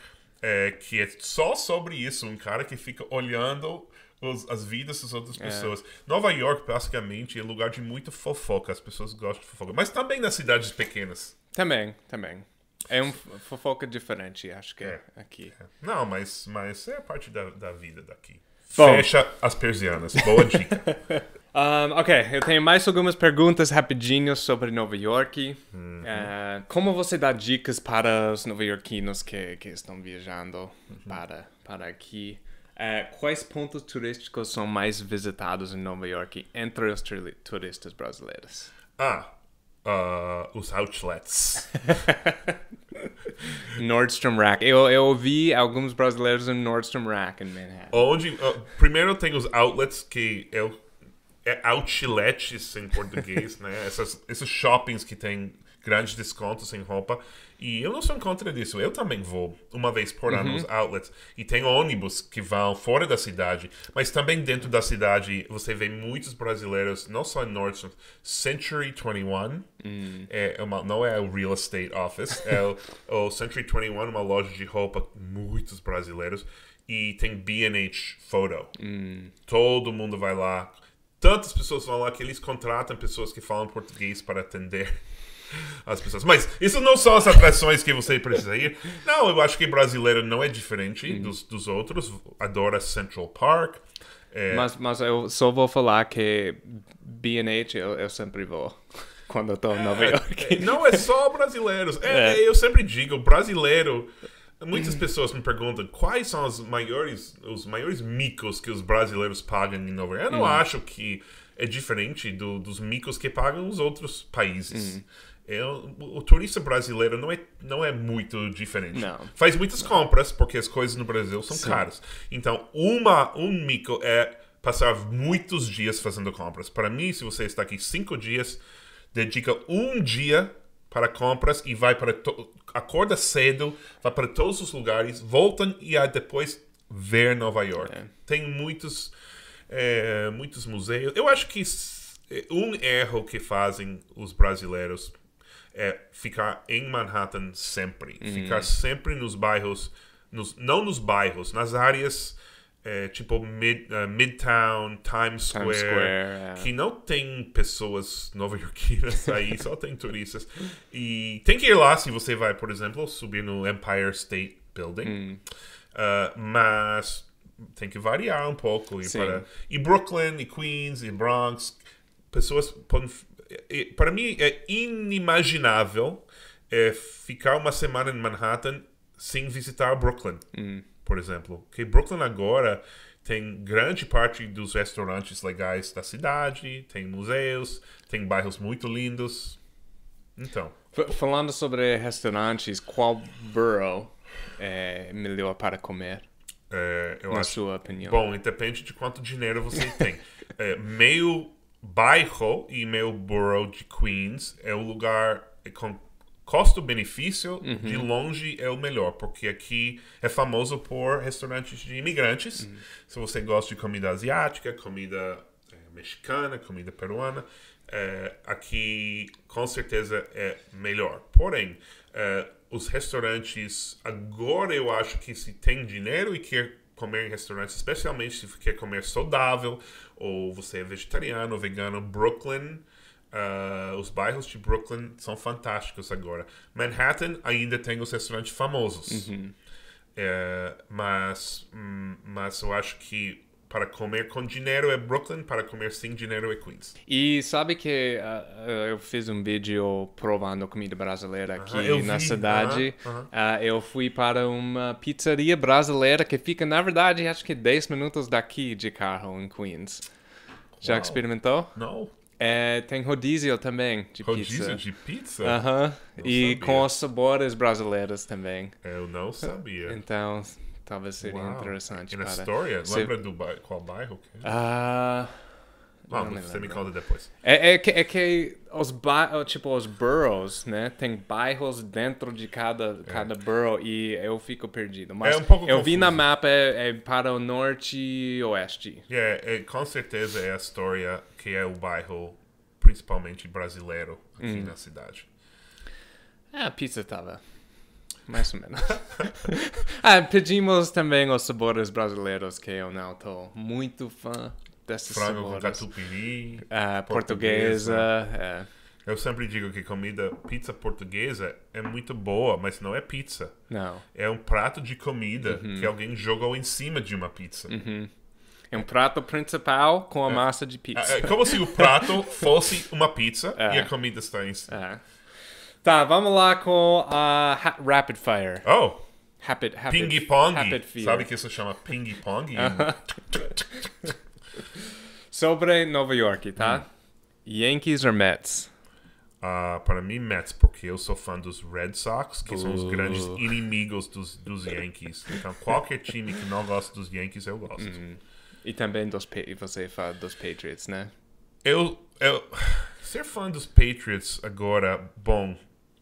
É, que é só sobre isso, um cara que fica olhando os, as vidas das outras é. pessoas. É. Nova York, basicamente, é lugar de muita fofoca. As pessoas gostam de fofoca. Mas também nas cidades pequenas. Também, também. É um fofoca diferente, acho que é, é aqui. É. Não, mas, mas é parte da, da vida daqui. Bom. Fecha as persianas. Boa dica. um, ok, eu tenho mais algumas perguntas rapidinho sobre Nova York. Uhum. Uh, como você dá dicas para os nova-iorquinos que, que estão viajando uhum. para, para aqui? É, quais pontos turísticos são mais visitados em Nova York entre os turistas brasileiros? Ah, uh, os outlets. Nordstrom Rack. Eu, eu ouvi alguns brasileiros em Nordstrom Rack em Manhattan. Onde, uh, primeiro tem os outlets que eu é outlets em português, né? Essas, esses shoppings que tem grandes descontos em roupa. E eu não sou contra disso. Eu também vou uma vez por ano uhum. nos outlets. E tem ônibus que vão fora da cidade, mas também dentro da cidade você vê muitos brasileiros, não só em North, Century 21. Hum. É uma, não é o Real Estate Office, é o, o Century 21, uma loja de roupa, muitos brasileiros. E tem BH Photo. Hum. Todo mundo vai lá. Tantas pessoas vão lá que eles contratam pessoas que falam português para atender as pessoas. Mas isso não são as atrações que você precisa ir. Não, eu acho que brasileiro não é diferente uhum. dos, dos outros. Adora Central Park. É... Mas, mas eu só vou falar que B&H eu, eu sempre vou quando eu tô em é, Nova é, York. Não é só brasileiros. É, é. Eu sempre digo, brasileiro... Muitas pessoas me perguntam quais são os maiores, os maiores micos que os brasileiros pagam em Nova York. Eu não uhum. acho que é diferente do, dos micos que pagam os outros países. Uhum é, o turista brasileiro não é, não é muito diferente. Não. Faz muitas compras, porque as coisas no Brasil são Sim. caras. Então, uma, um mico é passar muitos dias fazendo compras. Para mim, se você está aqui cinco dias, dedica um dia para compras e vai para. Acorda cedo, vai para todos os lugares, volta e aí depois ver Nova York. É. Tem muitos, é, muitos museus. Eu acho que é, um erro que fazem os brasileiros é ficar em Manhattan sempre. Uhum. Ficar sempre nos bairros, nos, não nos bairros, nas áreas é, tipo mid, uh, Midtown, Times Square, Times Square é. que não tem pessoas nova-iorquinas aí, só tem turistas. E tem que ir lá se você vai, por exemplo, subir no Empire State Building. Uh, mas tem que variar um pouco. E, para... e Brooklyn, e Queens, e Bronx, pessoas podem é, é, para mim é inimaginável é ficar uma semana em Manhattan sem visitar Brooklyn, hum. por exemplo. Que Brooklyn agora tem grande parte dos restaurantes legais da cidade, tem museus, tem bairros muito lindos. Então. F falando sobre restaurantes, qual borough é melhor para comer? É, na acho... sua opinião. Bom, depende de quanto dinheiro você tem. É, meio bairro e meu borough de Queens é o lugar com custo-benefício uhum. de longe é o melhor, porque aqui é famoso por restaurantes de imigrantes. Uhum. Se você gosta de comida asiática, comida é, mexicana, comida peruana, é, aqui com certeza é melhor. Porém, é, os restaurantes agora eu acho que se tem dinheiro e quer comer em restaurantes, especialmente se quer comer saudável, ou você é vegetariano, vegano, Brooklyn. Uh, os bairros de Brooklyn são fantásticos agora. Manhattan ainda tem os restaurantes famosos. Uhum. É, mas, hum, mas eu acho que para comer com dinheiro é Brooklyn, para comer sem dinheiro é Queens. E sabe que uh, eu fiz um vídeo provando comida brasileira aqui uh -huh, na vi. cidade. Uh ah, -huh, eu fui para uma pizzaria brasileira que fica, na verdade, acho que 10 minutos daqui de carro em Queens. Já experimentou? Não. É, tem rodízio também de rodízio pizza. Rodízio de pizza? Aham. E sabia. com os sabores brasileiros também. É, eu não sabia. Então, talvez seria interessante. E na história? Se... Lembra do qual bairro? É? Ah, ah. Não, você me conta depois. É, é, que, é que os bairros, tipo, os boroughs, né? Tem bairros dentro de cada, é. cada borough e eu fico perdido. Mas é um pouco eu confuso. vi na mapa é, é para o norte e oeste. É, com certeza é a história que é o bairro principalmente brasileiro aqui hum. na cidade. É, a pizza tava mais ou menos. ah, pedimos também os sabores brasileiros, que eu não estou muito fã desses Frango sabores. Frango catupiry, ah, portuguesa. portuguesa. É. Eu sempre digo que comida pizza portuguesa é muito boa, mas não é pizza. Não. É um prato de comida uhum. que alguém jogou em cima de uma pizza. Uhum. É um prato principal com a é. massa de ah, pizza. É, como se o prato fosse uma pizza é. e a é. comida está em cima. É. Tá, vamos lá com a uh, Rapid Fire. Oh! Rapid, rapid, ping Pong. Rapid Sabe que isso chama Ping Pong? Sobre Nova York, tá? Hum. Yankees ou Mets? Uh, ah, para mim, Mets, porque eu sou fã dos Red Sox, que uh. são os grandes uh. inimigos dos, dos Yankees. Então, qualquer time que não gosta dos Yankees, eu gosto. Hum. E também dos, você é fala dos Patriots, né? Eu, eu. Ser fã dos Patriots agora, bom,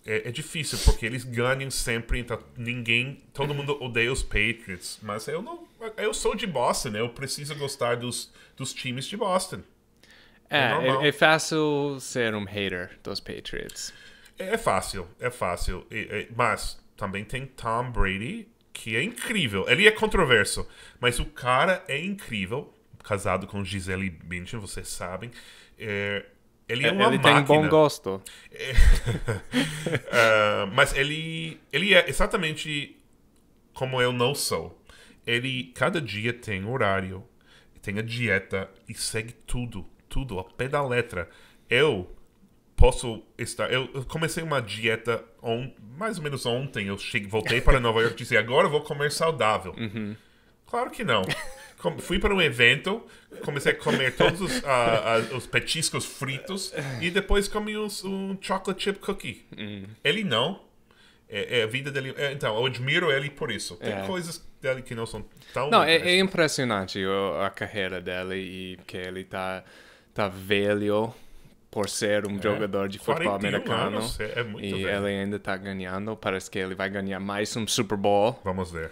é, é, difícil, porque eles ganham sempre, então ninguém. Todo mundo odeia os Patriots. Mas eu não. Eu sou de Boston, né? eu preciso gostar dos, dos times de Boston. É, é, é, é fácil ser um hater dos Patriots. É, é fácil, é fácil. mas também tem Tom Brady, que é incrível. Ele é controverso, mas o cara é incrível. Casado com Gisele Bündchen, vocês sabem. É, ele é, é uma ele máquina. Ele tem bom gosto. uh, mas ele, ele é exatamente como eu não sou. Ele cada dia tem horário, tem a dieta e segue tudo, tudo, ao pé da letra. Eu posso estar. Eu comecei uma dieta on, mais ou menos ontem. Eu cheguei, voltei para Nova York e disse: agora eu vou comer saudável. Uhum. Claro que não fui para um evento, comecei a comer todos os, uh, uh, os petiscos fritos e depois comi um chocolate chip cookie. Hum. Ele não. É, é, a vida dele. É, então, eu admiro ele por isso. Tem é. coisas dele que não são tão. Não, é, é impressionante a carreira dele e que ele tá, tá velho por ser um é. jogador de futebol americano. Anos, é, e velho. ele ainda tá ganhando. Parece que ele vai ganhar mais um Super Bowl. Vamos ver.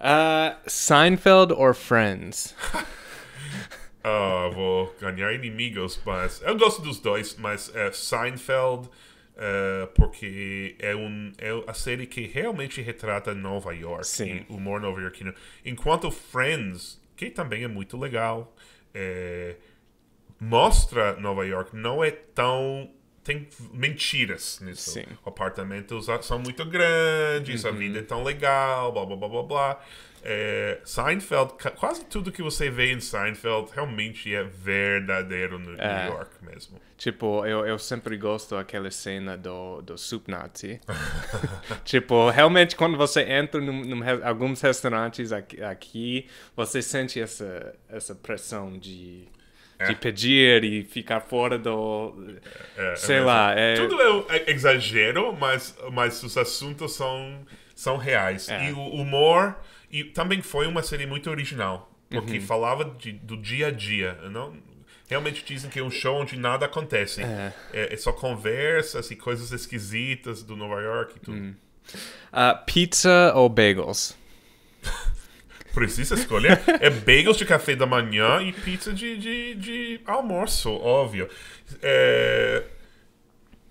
Uh, Seinfeld or Friends? Ah, oh, vou ganhar inimigos, mas eu gosto dos dois, mas é Seinfeld uh, porque é, um, é a série que realmente retrata Nova York, Sim. e humor nova-iorquino. Enquanto Friends, que também é muito legal, é, mostra Nova York, não é tão tem mentiras nisso. Sim. Apartamentos são muito grandes, uhum. a vida é tão legal, blá blá blá blá blá. É, Seinfeld, quase tudo que você vê em Seinfeld realmente é verdadeiro no é. New York mesmo. Tipo, eu, eu sempre gosto daquela cena do, do Soup Nazi. tipo, realmente quando você entra em alguns restaurantes aqui, aqui, você sente essa, essa pressão de é. de pedir e ficar fora do. É, é sei lá. É tudo é, é exagero, mas, mas os assuntos são, são reais. E o humor. E também foi uma série muito original, porque uhum. falava de, do dia a dia. Não, realmente dizem que é um show onde nada acontece. É. É, é só conversas e coisas esquisitas do Nova York e tudo. Hum. Uh, pizza ou bagels? Precisa escolher? é bagels de café da manhã e pizza de, de, de almoço, óbvio. É,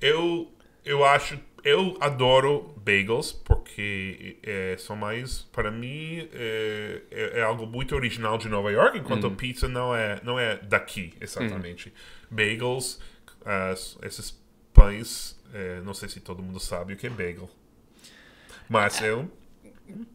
eu, eu acho. Eu adoro bagels porque é, são mais. Para mim, é, é, é algo muito original de Nova York, enquanto hum. pizza não é, não é daqui, exatamente. Hum. Bagels, as, esses pães. É, não sei se todo mundo sabe o que é bagel. Mas é um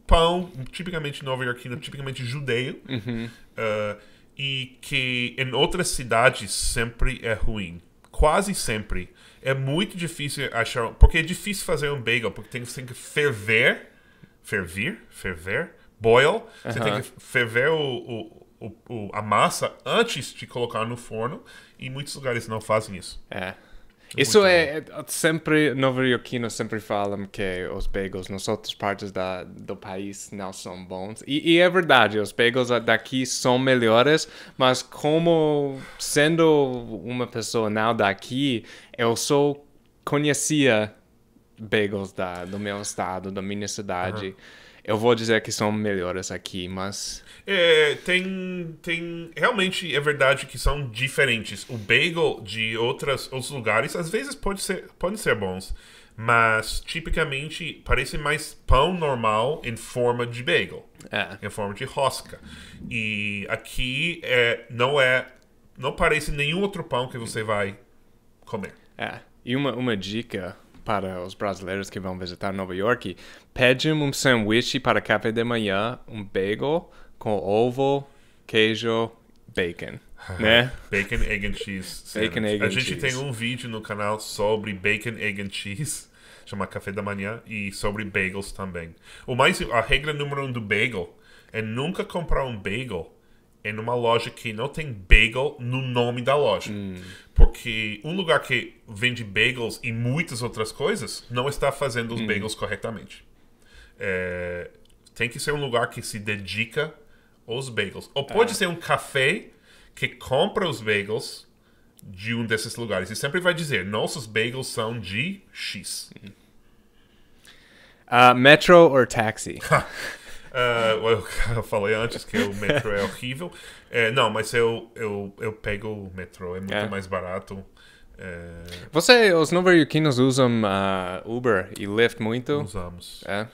pão tipicamente nova iorquino, tipicamente judeu, uhum. uh, e que em outras cidades sempre é ruim. Quase sempre. É muito difícil achar. Porque é difícil fazer um bagel, porque tem, tem que ferver. Fervir? Ferver? Boil. Uhum. Você tem que ferver o, o, o, a massa antes de colocar no forno. E muitos lugares não fazem isso. É. Isso é, é, sempre, nova sempre falam que os bagels nas outras partes da, do país não são bons. E, e, é verdade, os bagels daqui são melhores, mas como sendo uma pessoa não daqui, eu só conhecia bagels da, do meu estado, da minha cidade. Eu vou dizer que são melhores aqui, mas. É, tem, tem. Realmente é verdade que são diferentes. O bagel de outras, outros lugares, às vezes, pode ser, podem ser bons. Mas, tipicamente, parece mais pão normal em forma de bagel. É. Em forma de rosca. E aqui é, não é. Não parece nenhum outro pão que você vai comer. É. E uma, uma dica para os brasileiros que vão visitar Nova York, pede um sanduíche para café de manhã, um bagel com ovo, queijo, bacon. Né? Bacon, egg and cheese. Bacon, egg and a gente cheese. tem um vídeo no canal sobre bacon, egg and cheese, chama Café da Manhã, e sobre bagels também. O mais, a regra número um do bagel é nunca comprar um bagel é numa loja que não tem bagel no nome da loja. Hum. Porque um lugar que vende bagels e muitas outras coisas não está fazendo os hum. bagels corretamente. É, tem que ser um lugar que se dedica aos bagels. Ou pode ah. ser um café que compra os bagels de um desses lugares. E sempre vai dizer: nossos bagels são de X. Uh, metro ou taxi? Uh, eu falei antes que o metrô é horrível. É, não, mas eu, eu, eu pego o metrô, é muito é. mais barato. É... Você, os nova Yorkinos usam uh, Uber e Lyft muito? Usamos. É.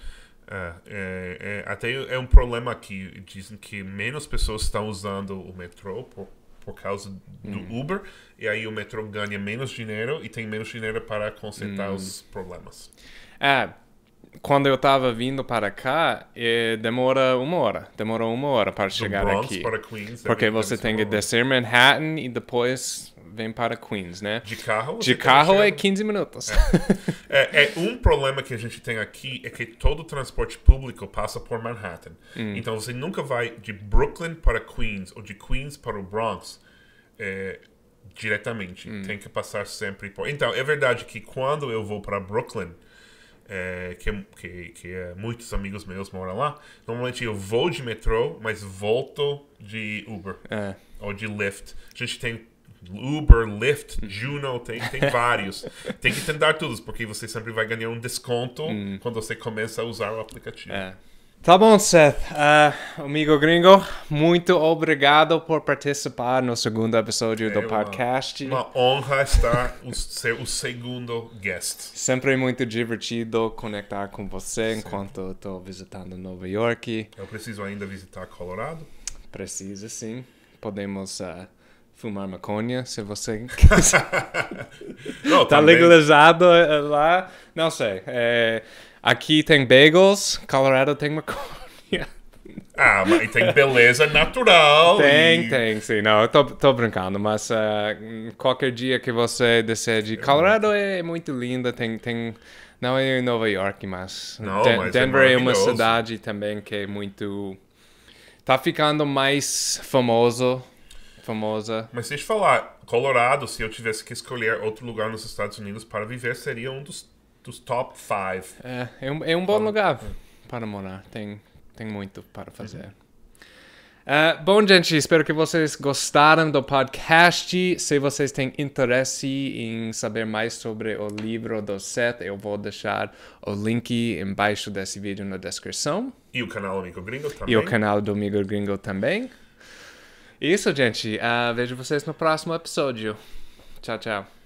É, é, até é um problema aqui. Dizem que menos pessoas estão usando o metrô por, por causa do hum. Uber, e aí o metrô ganha menos dinheiro e tem menos dinheiro para consertar hum. os problemas. É, quando eu estava vindo para cá, eh, demora uma hora. Demorou uma hora para chegar Bronx aqui. Para Queens, é porque você tem que descer Manhattan e depois vem para Queens, né? De carro? De carro é 15 minutos. É. É, é. um problema que a gente tem aqui é que todo transporte público passa por Manhattan. Hum. Então você nunca vai de Brooklyn para Queens ou de Queens para o Bronx. É, diretamente, hum. tem que passar sempre por. Então, é verdade que quando eu vou para Brooklyn, é, que, é, que, que é, muitos amigos meus moram lá, normalmente eu vou de metrô, mas volto de Uber. É. Ou de Lyft. A gente tem Uber, Lyft, Juno, tem, tem vários. tem que tentar todos, porque você sempre vai ganhar um desconto hum. quando você começa a usar o aplicativo. É. Tá bom, Seth. Uh, amigo gringo, muito obrigado por participar no segundo episódio é do podcast. Uma, uma honra estar o, ser o segundo guest. Sempre muito divertido conectar com você Sempre. enquanto estou visitando Nova York. Eu preciso ainda visitar Colorado. Precisa, sim. Podemos uh, fumar maconha, se você quiser. Está legalizado eh, lá. Não sei. É... Aqui tem bagels, Colorado tem maconha. Ah, mas tem beleza natural. Tem, e... tem, sim. Não, eu tô, tô brincando, mas uh, qualquer dia que você decide. Colorado é muito linda, tem. tem não é em Nova York, mas. Não, Den mas é Denver é, é uma cidade também que é muito. Tá ficando mais famoso. Famosa. Mas deixa eu falar, Colorado, se eu tivesse que escolher outro lugar nos Estados Unidos para viver, seria um dos dos top 5. É, é um, é um bom para... lugar para morar. Tem, tem muito para fazer. Uh, bom, gente, espero que vocês gostaram do podcast. Se vocês têm interesse em saber mais sobre o livro do Seth, eu vou deixar o link embaixo desse vídeo na descrição. E o canal do Amigo Gringo também. E o canal do Amigo Gringo também. Isso, gente. Uh, vejo vocês no próximo episódio. Tchau, tchau.